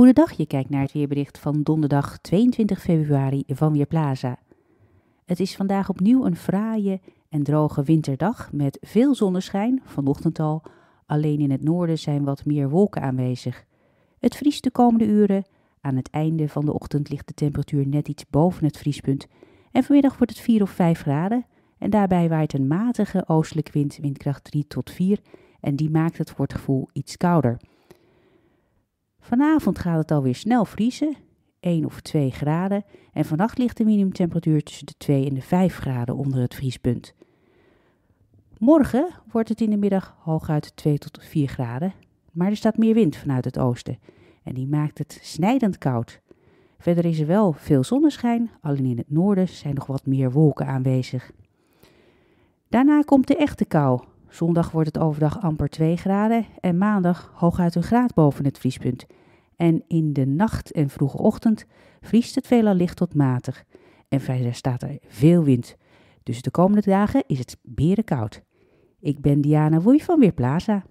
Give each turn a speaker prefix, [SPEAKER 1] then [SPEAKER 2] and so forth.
[SPEAKER 1] Goedendag, je kijkt naar het weerbericht van donderdag 22 februari van Weerplaza. Het is vandaag opnieuw een fraaie en droge winterdag met veel zonneschijn, vanochtend al. Alleen in het noorden zijn wat meer wolken aanwezig. Het vriest de komende uren. Aan het einde van de ochtend ligt de temperatuur net iets boven het vriespunt. En vanmiddag wordt het 4 of 5 graden. En daarbij waait een matige oostelijke wind, windkracht 3 tot 4. En die maakt het voor het gevoel iets kouder. Vanavond gaat het alweer snel vriezen, 1 of 2 graden. En vannacht ligt de minimumtemperatuur tussen de 2 en de 5 graden onder het vriespunt. Morgen wordt het in de middag hooguit 2 tot 4 graden, maar er staat meer wind vanuit het oosten. En die maakt het snijdend koud. Verder is er wel veel zonneschijn, alleen in het noorden zijn nog wat meer wolken aanwezig. Daarna komt de echte kou, Zondag wordt het overdag amper 2 graden en maandag hooguit een graad boven het vriespunt. En in de nacht en vroege ochtend vriest het veelal licht tot matig. En vrijdag staat er veel wind. Dus de komende dagen is het koud. Ik ben Diana Woei van Weerplaza.